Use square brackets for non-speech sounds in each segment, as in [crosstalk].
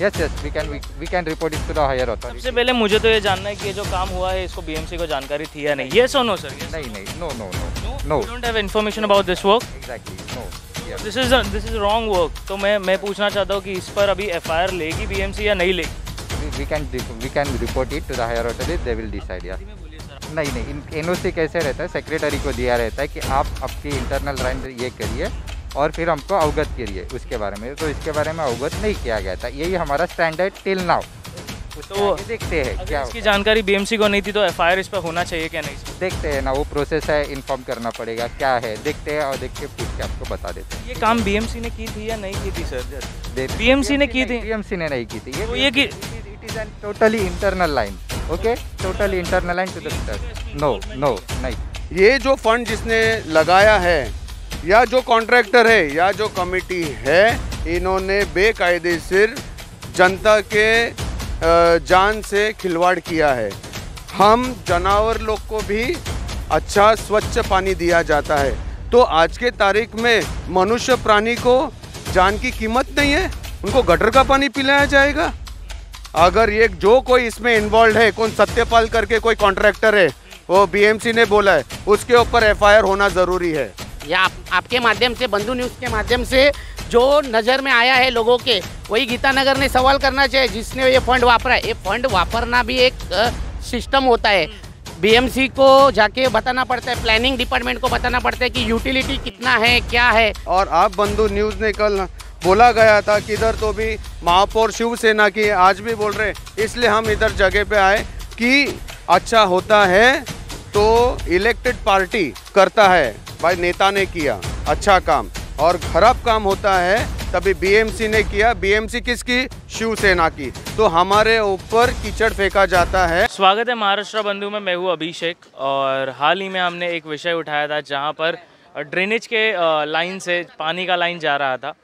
Yes yes we can we can report it to the higher authority सबसे पहले मुझे तो ये जानना है कि ये जो काम हुआ है इसको बीएमसी को जानकारी थी या नहीं यस और नो सर नहीं नहीं no no no no you don't have information about this work exactly no this is this is wrong work तो मैं मैं पूछना चाहता हूं कि इस पर अभी एफआईआर लेगी बीएमसी या नहीं लेगी we can we can report it to the higher authority they will decide यार नहीं नहीं एन ओ कैसे रहता है सेक्रेटरी को दिया रहता है कि आप आपकी इंटरनल राइन ये करिए और फिर हमको अवगत करिए उसके बारे में तो इसके बारे में अवगत नहीं किया गया था यही हमारा स्टैंडर्ड है टिल नाउ तो देखते हैं क्या इसकी जानकारी बीएमसी को नहीं थी तो एफआईआर इस पर होना चाहिए क्या नहीं देखते हैं ना वो प्रोसेस है इन्फॉर्म करना पड़ेगा क्या है देखते हैं और देख के पूछ के आपको बता देते हैं ये काम बीएमसी ने की थी या नहीं की थी सर बीएमसी ने की थी बीएमसी ने नहीं की थी ये की it is an totally internal line okay totally internal line to the no no नहीं ये जो फंड जिसने लगाया है या जो कॉन्ट्रैक्टर है या जो कमेटी है इन्होंने बेकायदे सिर जनता के जान से खिलवाड़ किया है हम जानवर लोग को भी अच्छा स्वच्छ पानी दिया जाता है तो आज के तारीख में मनुष्य प्राणी को जान की कीमत नहीं है उनको गटर का पानी पिलाया जाएगा अगर ये जो कोई इसमें इन्वॉल्व है कौन सत्यपाल करके कोई कॉन्ट्रैक्टर है वो बीएमसी ने बोला है उसके ऊपर एफआईआर होना ज़रूरी है या आप, आपके माध्यम से बंधु न्यूज़ के माध्यम से जो नज़र में आया है लोगों के वही गीता नगर ने सवाल करना चाहिए जिसने ये फंड वापरा है ये फंड वापरना भी एक सिस्टम होता है बीएमसी को जाके बताना पड़ता है प्लानिंग डिपार्टमेंट को बताना पड़ता है कि यूटिलिटी कितना है क्या है और आप बंधु न्यूज़ ने कल बोला गया था कि इधर तो भी महापौर शिवसेना की आज भी बोल रहे इसलिए हम इधर जगह पे आए कि अच्छा होता है तो इलेक्टेड पार्टी करता है भाई नेता ने किया अच्छा काम और खराब काम होता है तभी बीएमसी ने किया बीएमसी किसकी शिवसेना की तो हमारे ऊपर कीचड़ फेंका जाता है स्वागत है महाराष्ट्र बंधु में मैं हूँ अभिषेक और हाल ही में हमने एक विषय उठाया था जहाँ पर ड्रेनेज के लाइन से पानी का लाइन जा रहा था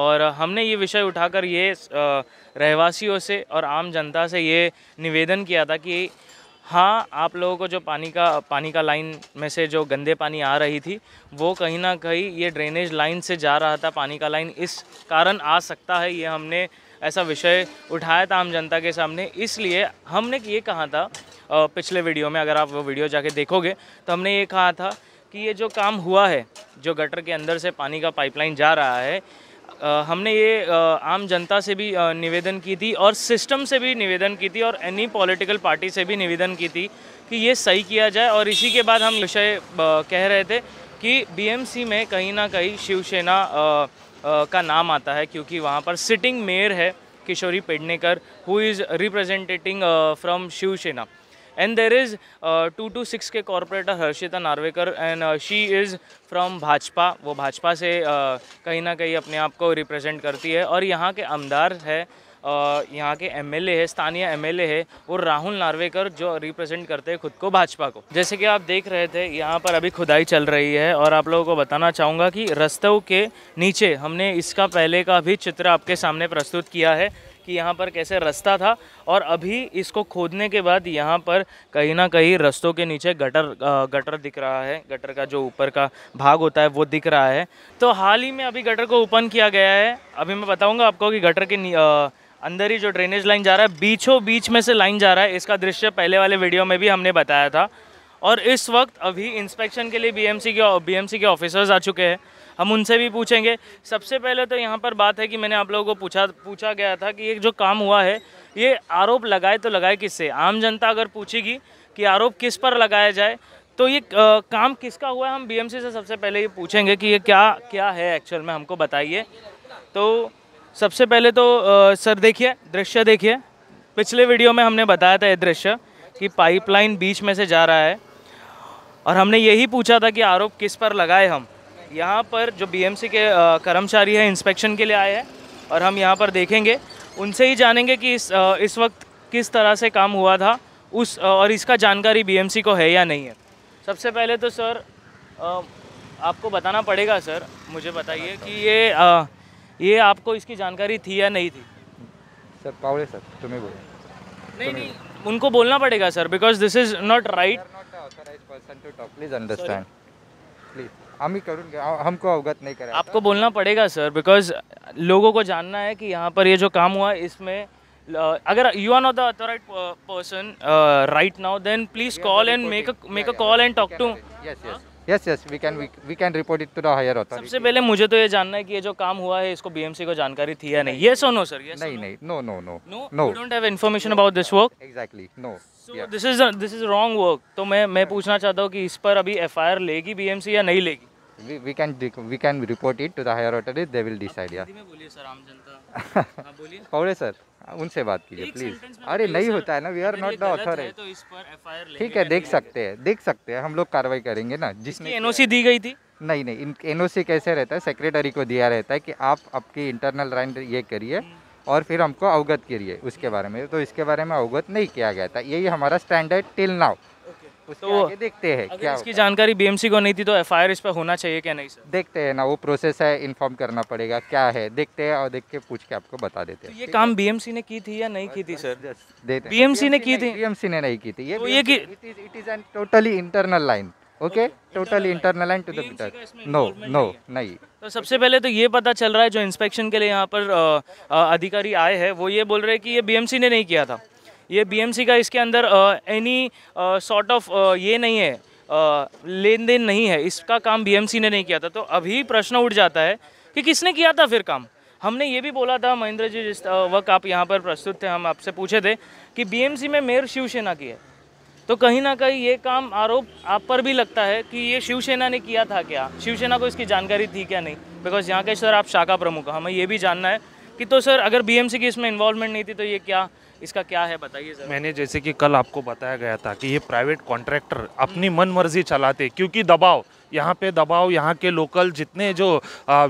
और हमने ये विषय उठाकर ये रहवासियों से और आम जनता से ये निवेदन किया था कि हाँ आप लोगों को जो पानी का पानी का लाइन में से जो गंदे पानी आ रही थी वो कहीं ना कहीं ये ड्रेनेज लाइन से जा रहा था पानी का लाइन इस कारण आ सकता है ये हमने ऐसा विषय उठाया था आम जनता के सामने इसलिए हमने ये कहा था पिछले वीडियो में अगर आप वो वीडियो जाके देखोगे तो हमने ये कहा था कि ये जो काम हुआ है जो गटर के अंदर से पानी का पाइपलाइन जा रहा है हमने ये आम जनता से भी निवेदन की थी और सिस्टम से भी निवेदन की थी और एनी पॉलिटिकल पार्टी से भी निवेदन की थी कि ये सही किया जाए और इसी के बाद हम विषय कह रहे थे कि बीएमसी में कहीं ना कहीं शिवसेना का नाम आता है क्योंकि वहाँ पर सिटिंग मेयर है Kishori Pednekar who is representing from Shiv Sena and there is two two six के corporator Harshita Narvekar and she is from Bhajpa वो भाजपा से uh, कहीं ना कहीं अपने आप को रिप्रेजेंट करती है और यहाँ के आमदार है uh, यहाँ के एमएलए है स्थानीय एमएलए है वो राहुल नार्वेकर जो रिप्रेजेंट करते हैं खुद को भाजपा को जैसे कि आप देख रहे थे यहाँ पर अभी खुदाई चल रही है और आप लोगों को बताना चाहूँगा कि रस्तों के नीचे हमने इसका पहले का भी चित्र आपके सामने प्रस्तुत किया है कि यहाँ पर कैसे रास्ता था और अभी इसको खोदने के बाद यहाँ पर कहीं ना कहीं रस्तों के नीचे गटर गटर दिख रहा है गटर का जो ऊपर का भाग होता है वो दिख रहा है तो हाल ही में अभी गटर को ओपन किया गया है अभी मैं बताऊँगा आपको कि गटर के अंदर ही जो ड्रेनेज लाइन जा रहा है बीचों बीच में से लाइन जा रहा है इसका दृश्य पहले वाले वीडियो में भी हमने बताया था और इस वक्त अभी इंस्पेक्शन के लिए बीएमसी के बीएमसी के ऑफिसर्स आ चुके हैं हम उनसे भी पूछेंगे सबसे पहले तो यहाँ पर बात है कि मैंने आप लोगों को पूछा पूछा गया था कि ये जो काम हुआ है ये आरोप लगाए तो लगाए किससे आम जनता अगर पूछेगी कि आरोप किस पर लगाया जाए तो ये आ, काम किसका हुआ है हम बी से सबसे पहले ये पूछेंगे कि ये क्या क्या है एक्चुअल में हमको बताइए तो सबसे पहले तो आ, सर देखिए दृश्य देखिए पिछले वीडियो में हमने बताया था ये दृश्य कि पाइपलाइन बीच में से जा रहा है और हमने यही पूछा था कि आरोप किस पर लगाए हम यहाँ पर जो बीएमसी के कर्मचारी हैं इंस्पेक्शन के लिए आए हैं और हम यहाँ पर देखेंगे उनसे ही जानेंगे कि इस इस वक्त किस तरह से काम हुआ था उस और इसका जानकारी बीएमसी को है या नहीं है सबसे पहले तो सर आपको बताना पड़ेगा सर मुझे बताइए कि ये आ, ये आपको इसकी जानकारी थी या नहीं थी सर पावड़े सर तुम्हें बोले नहीं नहीं उनको बोलना पड़ेगा sir because this is not right please understand please हम ही करूँगे हमको अवगत नहीं करें आपको बोलना पड़ेगा सर बिकॉज लोगों को जानना है कि यहाँ पर ये जो काम हुआ इसमें अगर you are not the person right now then please call and make make a call and talk to yes yes we can we can report it to the higher authority सबसे पहले मुझे तो ये जानना है कि ये जो काम हुआ है इसको बीएमसी को जानकारी थी या नहीं यस और नो सर यस नहीं नहीं no no no no don't have information about this work exactly no this is this is wrong work तो मैं मैं पूछना चाहता हूँ कि इस पर अभी एफआईआर लेगी बीएमसी या नहीं लेगी we, we can we can report it to the higher authority they will decide yeah बोलिए सर आम जनता [laughs] बोलिए पौड़े सर उनसे बात कीजिए प्लीज अरे नहीं होता है ना we are not the author है तो इस पर एफआईआर ठीक है देख सकते हैं देख सकते हैं हम लोग कार्रवाई करेंगे ना जिसमें एनओसी दी गई थी नहीं नहीं एन कैसे रहता है सेक्रेटरी को दिया रहता है कि आप आपकी इंटरनल लाइन ये करिए हम्म। और फिर हमको अवगत करिए उसके बारे में तो इसके बारे में अवगत नहीं किया गया था यही हमारा स्टैंडर्ड टिल नाउ उसके तो आगे देखते हैं क्या इसकी जानकारी बीएमसी को नहीं थी तो एफ इस पर होना चाहिए क्या नहीं सर देखते हैं ना वो प्रोसेस है इन्फॉर्म करना पड़ेगा क्या है देखते हैं और देख के पूछ के आपको बता देते हैं तो ये काम बीएमसी ने की थी या नहीं की थी सर बीएमसी ने की थी बीएमसी ने नहीं की थी ये it is an totally internal line okay totally internal line to दिटर नो नो नहीं तो सबसे पहले तो ये पता चल रहा है जो इंस्पेक्शन के लिए यहाँ पर अधिकारी आए हैं वो ये बोल रहे हैं कि ये बीएमसी ने नहीं किया था ये बीएमसी का इसके अंदर एनी सॉर्ट ऑफ ये नहीं है लेन देन नहीं है इसका काम बीएमसी ने नहीं किया था तो अभी प्रश्न उठ जाता है कि किसने किया था फिर काम हमने ये भी बोला था महेंद्र जी जिस वक्त आप यहाँ पर प्रस्तुत थे हम आपसे पूछे थे कि बीएमसी में मेयर शिवसेना की है तो कहीं ना कहीं ये काम आरोप आप पर भी लगता है कि ये शिवसेना ने किया था क्या शिवसेना को इसकी जानकारी थी क्या नहीं बिकॉज यहाँ के सर आप शाखा प्रमुख हमें ये भी जानना है कि तो सर अगर बीएमसी की इसमें इन्वॉल्वमेंट नहीं थी तो ये क्या इसका क्या है बताइए सर मैंने जैसे कि कल आपको बताया गया था कि ये प्राइवेट कॉन्ट्रैक्टर अपनी मन मर्जी चलाते क्योंकि दबाव यहाँ पे दबाव यहाँ के लोकल जितने जो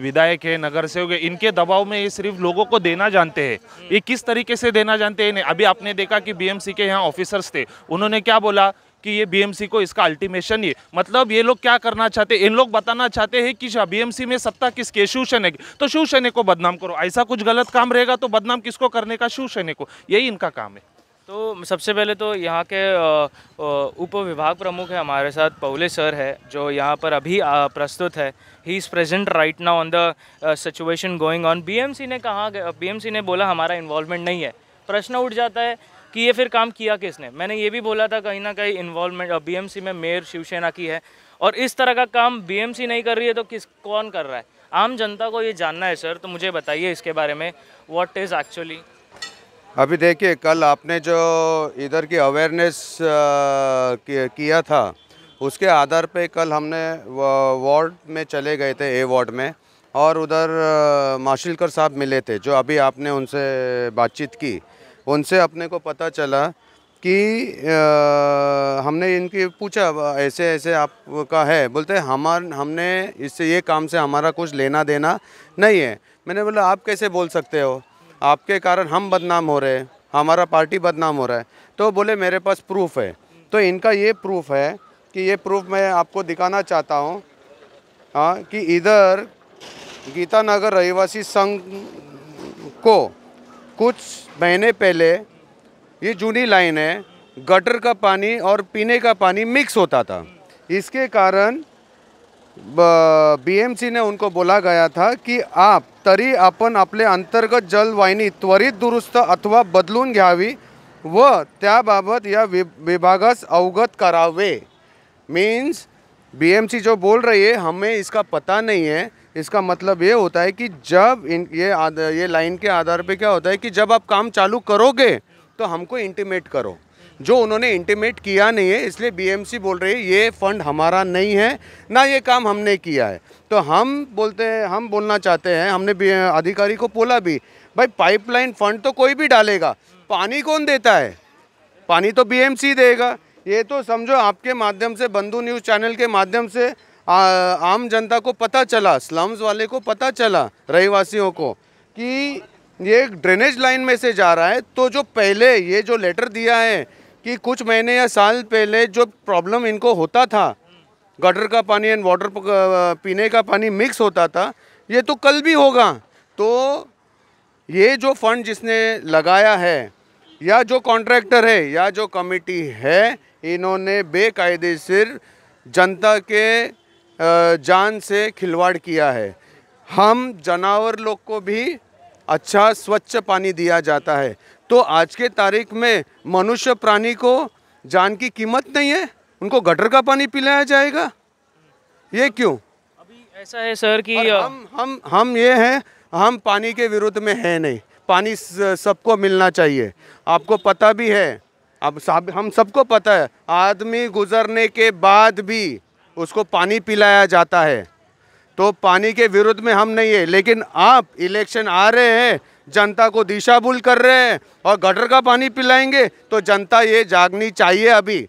विधायक हैं नगर सेवक इनके दबाव में ये सिर्फ लोगों को देना जानते हैं हम्म। ये किस तरीके से देना जानते हैं अभी आपने देखा कि बीएमसी के यहाँ ऑफिसर्स थे उन्होंने क्या बोला कि ये बीएमसी को इसका अल्टीमेशन ही मतलब ये लोग क्या करना चाहते इन लोग बताना चाहते हैं कि बीएमसी में सत्ता किसके शिवसेना की तो शिवसेना को बदनाम करो ऐसा कुछ गलत काम रहेगा तो बदनाम किसको करने का शिवसेना को यही इनका काम है तो सबसे पहले तो यहाँ के उप विभाग प्रमुख है हमारे साथ पौले सर है जो यहाँ पर अभी प्रस्तुत है he is present right now on the situation going on BMC ने कहा बीएमसी ने बोला हमारा इन्वॉल्वमेंट नहीं है प्रश्न उठ जाता है कि ये फिर काम किया किसने मैंने ये भी बोला था कहीं ना कहीं इन्वॉल्वमेंट बीएमसी में मेयर शिवसेना की है और इस तरह का काम बीएमसी नहीं कर रही है तो किस कौन कर रहा है आम जनता को ये जानना है सर तो मुझे बताइए इसके बारे में व्हाट इज़ एक्चुअली अभी देखिए कल आपने जो इधर की अवेयरनेस किया था उसके आधार पे कल हमने वार्ड में चले गए थे ए वार्ड में और उधर माशिलकर साहब मिले थे जो अभी आपने उनसे बातचीत की उनसे अपने को पता चला कि आ, हमने इनकी पूछा ऐसे ऐसे आपका है बोलते हमार हमने इससे ये काम से हमारा कुछ लेना देना नहीं है मैंने बोला आप कैसे बोल सकते हो आपके कारण हम बदनाम हो रहे हैं हमारा पार्टी बदनाम हो रहा है तो बोले मेरे पास प्रूफ है तो इनका ये प्रूफ है कि ये प्रूफ मैं आपको दिखाना चाहता हूँ हाँ कि इधर गीता नगर रहीवासी संघ को कुछ महीने पहले ये जूनी लाइन है गटर का पानी और पीने का पानी मिक्स होता था इसके कारण बीएमसी ने उनको बोला गया था कि आप तरी अपन अपने अंतर्गत जलवाहिनी त्वरित दुरुस्त अथवा बदलून घयावी व त्याबत या विभागस अवगत करावे मीन्स बीएमसी जो बोल रही है हमें इसका पता नहीं है इसका मतलब ये होता है कि जब इन ये ये लाइन के आधार पे क्या होता है कि जब आप काम चालू करोगे तो हमको इंटीमेट करो जो उन्होंने इंटीमेट किया नहीं है इसलिए बीएमसी बोल रही है ये फंड हमारा नहीं है ना ये काम हमने किया है तो हम बोलते हैं हम बोलना चाहते हैं हमने अधिकारी को बोला भी भाई पाइपलाइन फंड तो कोई भी डालेगा पानी कौन देता है पानी तो बी देगा ये तो समझो आपके माध्यम से बंधु न्यूज़ चैनल के माध्यम से आ, आम जनता को पता चला स्लम्स वाले को पता चला रहवासियों को कि ये ड्रेनेज लाइन में से जा रहा है तो जो पहले ये जो लेटर दिया है कि कुछ महीने या साल पहले जो प्रॉब्लम इनको होता था गटर का पानी एंड वाटर पीने का पानी मिक्स होता था ये तो कल भी होगा तो ये जो फंड जिसने लगाया है या जो कॉन्ट्रैक्टर है या जो कमेटी है इन्होंने बेकायदे सिर जनता के जान से खिलवाड़ किया है हम जानवर लोग को भी अच्छा स्वच्छ पानी दिया जाता है तो आज के तारीख में मनुष्य प्राणी को जान की कीमत नहीं है उनको गटर का पानी पिलाया जाएगा ये क्यों अभी ऐसा है सर कि हम हम हम ये हैं हम पानी के विरुद्ध में हैं नहीं पानी सबको मिलना चाहिए आपको पता भी है अब हम सबको पता है आदमी गुजरने के बाद भी उसको पानी पिलाया जाता है तो पानी के विरुद्ध में हम नहीं है लेकिन आप इलेक्शन आ रहे हैं जनता को दिशा भूल कर रहे हैं और गटर का पानी पिलाएंगे तो जनता ये जागनी चाहिए अभी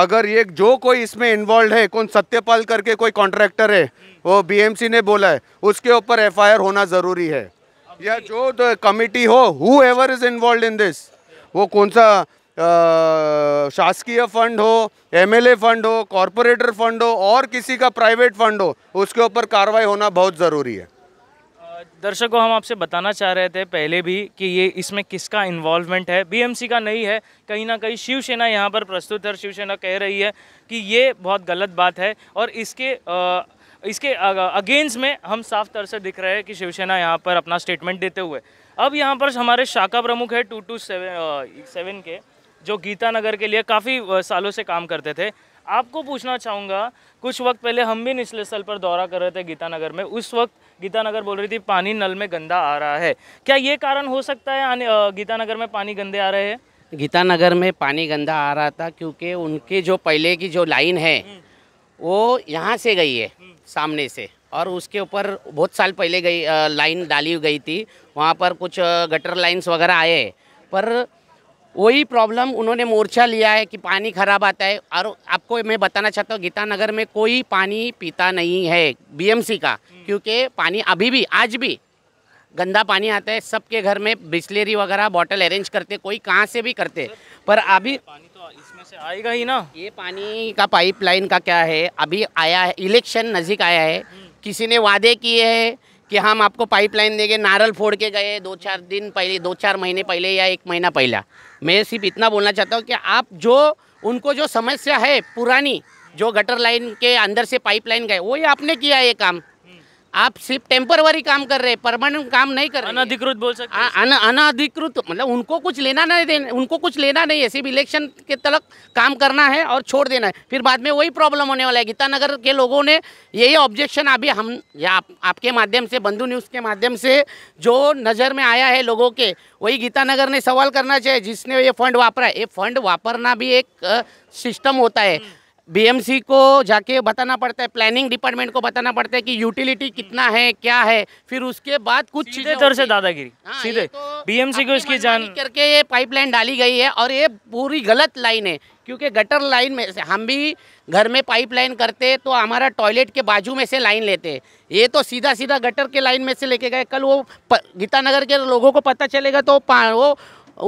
अगर ये जो कोई इसमें इन्वॉल्व है कौन सत्यपाल करके कोई कॉन्ट्रैक्टर है वो बीएमसी ने बोला है उसके ऊपर एफआईआर होना ज़रूरी है या जो कमिटी हो whoever is involve in this वो कौन सा शासकीय फंड हो एमएलए फंड हो कॉरपोरेटर फंड हो और किसी का प्राइवेट फंड हो उसके ऊपर कार्रवाई होना बहुत ज़रूरी है दर्शकों हम आपसे बताना चाह रहे थे पहले भी कि ये इसमें किसका इन्वॉल्वमेंट है बीएमसी का नहीं है कहीं ना कहीं शिवसेना यहाँ पर प्रस्तुत है शिवसेना कह रही है कि ये बहुत गलत बात है और इसके आ, इसके अगेंस्ट में हम साफ तौर से दिख रहे हैं कि शिवसेना यहाँ पर अपना स्टेटमेंट देते हुए अब यहाँ पर हमारे शाखा प्रमुख है टू टू सेवन सेवन के जो गीता नगर के लिए काफ़ी सालों से काम करते थे आपको पूछना चाहूँगा कुछ वक्त पहले हम भी निचले स्थल पर दौरा कर रहे थे गीता नगर में उस वक्त गीता नगर बोल रही थी पानी नल में गंदा आ रहा है क्या ये कारण हो सकता है गीता नगर में पानी गंदे आ रहे हैं गीता नगर में पानी गंदा आ रहा था क्योंकि उनके जो पहले की जो लाइन है हम्म। वो यहाँ से गई है हम्म। सामने से और उसके ऊपर बहुत साल पहले गई लाइन डाली गई थी वहाँ पर कुछ गटर लाइन्स वगैरह आए पर वही प्रॉब्लम उन्होंने मोर्चा लिया है कि पानी खराब आता है और आपको मैं बताना चाहता हूँ गीता नगर में कोई पानी पीता नहीं है बीएमसी का हम्म। क्योंकि पानी अभी भी आज भी गंदा पानी आता है सबके घर में बिस्लेरी वगैरह बॉटल अरेंज करते कोई कहाँ से भी करते पर अभी पानी तो इसमें से आएगा ही ना ये पानी का पाइपलाइन का क्या है अभी आया है इलेक्शन नज़दीक आया है हम्म। किसी ने वादे किए हैं कि हम आपको पाइपलाइन देंगे नारल फोड़ के गए दो चार दिन पहले दो चार महीने पहले या एक महीना पहला मैं सिर्फ इतना बोलना चाहता हूँ कि आप जो उनको जो समस्या है पुरानी जो गटर लाइन के अंदर से पाइपलाइन गए वही आपने किया ये काम आप सिर्फ टेम्परवरी काम कर रहे हैं परमानेंट काम नहीं कर रहे अनधिकृत बोल सकते हाँ, अनधिकृत मतलब उनको कुछ लेना नहीं देना उनको कुछ लेना नहीं है सिर्फ इलेक्शन के तलक काम करना है और छोड़ देना है फिर बाद में वही प्रॉब्लम होने वाला है गीता नगर के लोगों ने यही ऑब्जेक्शन अभी हम या आप, आपके माध्यम से बंधु न्यूज़ के माध्यम से जो नज़र में आया है लोगों के वही गीता नगर ने सवाल करना चाहिए जिसने ये फंड वापरा है ये फंड वापरना भी एक सिस्टम होता है बीएमसी को जाके बताना पड़ता है प्लानिंग डिपार्टमेंट को बताना पड़ता है कि यूटिलिटी कितना है क्या है फिर उसके बाद कुछ सीधे तरह से दादागिरी हाँ, सीधे तो बीएमसी को इसकी जान करके ये पाइपलाइन डाली गई है और ये पूरी गलत लाइन है क्योंकि गटर लाइन में से हम भी घर में पाइपलाइन करते तो हमारा टॉयलेट के बाजू में से लाइन लेते ये तो सीधा सीधा गटर के लाइन में से लेके गए कल वो गीतानगर के लोगों को पता चलेगा तो वो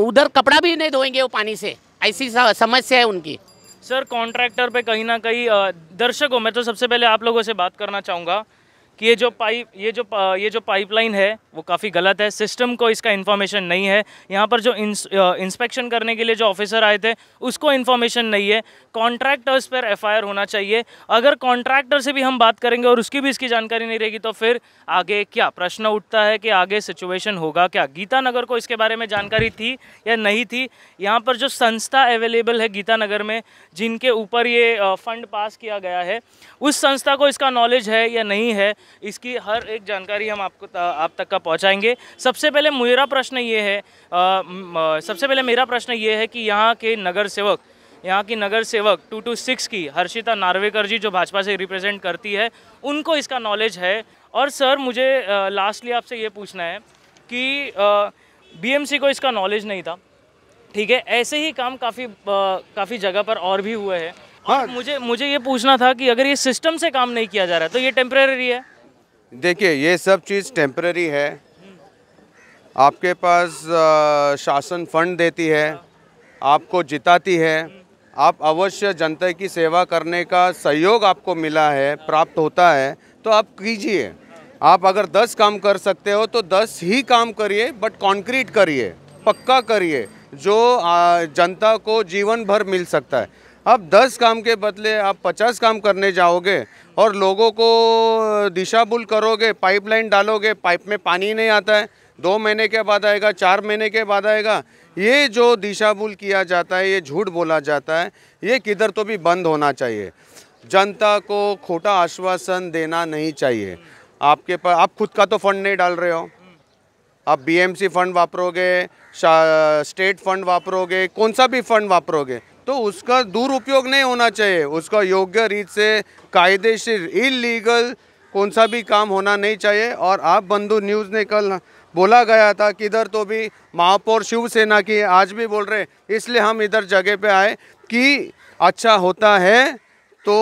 उधर कपड़ा भी नहीं धोएंगे वो पानी से ऐसी समस्या है उनकी सर कॉन्ट्रैक्टर पे कहीं ना कहीं दर्शकों मैं तो सबसे पहले आप लोगों से बात करना चाहूँगा कि ये जो पाइप ये जो ये जो पाइपलाइन है वो काफ़ी गलत है सिस्टम को इसका इन्फॉर्मेशन नहीं है यहाँ पर जो इंस्पेक्शन करने के लिए जो ऑफिसर आए थे उसको इन्फॉर्मेशन नहीं है कॉन्ट्रैक्टर्स पर एफ होना चाहिए अगर कॉन्ट्रैक्टर से भी हम बात करेंगे और उसकी भी इसकी जानकारी नहीं रहेगी तो फिर आगे क्या प्रश्न उठता है कि आगे सिचुएशन होगा क्या गीता नगर को इसके बारे में जानकारी थी या नहीं थी यहाँ पर जो संस्था अवेलेबल है गीता नगर में जिनके ऊपर ये फंड पास किया गया है उस संस्था को इसका नॉलेज है या नहीं है इसकी हर एक जानकारी हम आपको आप तक का पहुँचाएंगे सबसे पहले मेरा प्रश्न ये है आ, सबसे पहले मेरा प्रश्न ये है कि यहाँ के नगर सेवक यहाँ की नगर सेवक टू टू सिक्स की हर्षिता नार्वेकर जी जो भाजपा से रिप्रेजेंट करती है उनको इसका नॉलेज है और सर मुझे लास्टली आपसे ये पूछना है कि बीएमसी को इसका नॉलेज नहीं था ठीक है ऐसे ही काम काफ़ी काफ़ी जगह पर और भी हुए हैं हाँ मुझे मुझे ये पूछना था कि अगर ये सिस्टम से काम नहीं किया जा रहा है तो ये टेम्प्रेरी है देखिए ये सब चीज़ टेम्प्ररी है आपके पास शासन फंड देती है आपको जिताती है आप अवश्य जनता की सेवा करने का सहयोग आपको मिला है प्राप्त होता है तो आप कीजिए आप अगर 10 काम कर सकते हो तो 10 ही काम करिए बट कॉन्क्रीट करिए पक्का करिए जो जनता को जीवन भर मिल सकता है अब 10 काम के बदले आप 50 काम करने जाओगे और लोगों को दिशा दिशाबुल करोगे पाइपलाइन डालोगे पाइप में पानी नहीं आता है दो महीने के बाद आएगा चार महीने के बाद आएगा ये जो दिशा भूल किया जाता है ये झूठ बोला जाता है ये किधर तो भी बंद होना चाहिए जनता को खोटा आश्वासन देना नहीं चाहिए आपके पास आप खुद का तो फंड नहीं डाल रहे हो आप बीएमसी फंड वापरोगे स्टेट फंड वापरोगे कौन सा भी फंड वापरोगे तो उसका दुरुपयोग नहीं होना चाहिए उसका योग्य रीत से कायदेशीर इलीगल कौन सा भी काम होना नहीं चाहिए और आप बंधु न्यूज़ ने कल बोला गया था कि इधर तो भी महापौर शिवसेना की आज भी बोल रहे इसलिए हम इधर जगह पे आए कि अच्छा होता है तो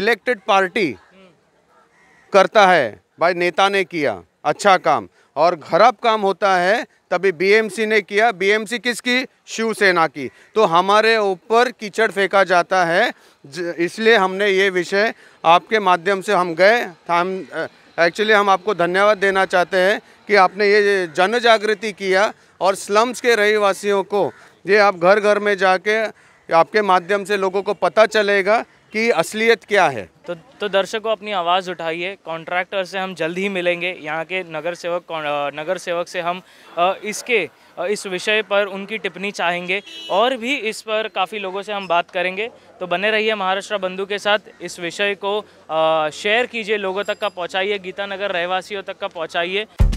इलेक्टेड पार्टी करता है भाई नेता ने किया अच्छा काम और खराब काम होता है तभी बीएमसी ने किया बीएमसी किसकी शिवसेना की तो हमारे ऊपर कीचड़ फेंका जाता है इसलिए हमने ये विषय आपके माध्यम से हम गए हम एक्चुअली हम आपको धन्यवाद देना चाहते हैं कि आपने ये जन जागृति किया और स्लम्स के रहवासियों को ये आप घर घर में जाके आपके माध्यम से लोगों को पता चलेगा कि असलियत क्या है तो तो दर्शकों अपनी आवाज़ उठाइए कॉन्ट्रैक्टर से हम जल्द ही मिलेंगे यहाँ के नगर सेवक नगर सेवक से हम इसके इस विषय पर उनकी टिप्पणी चाहेंगे और भी इस पर काफ़ी लोगों से हम बात करेंगे तो बने रहिए महाराष्ट्र बंधु के साथ इस विषय को शेयर कीजिए लोगों तक का पहुँचाइए गीता नगर रहवासियों तक का पहुँचाइए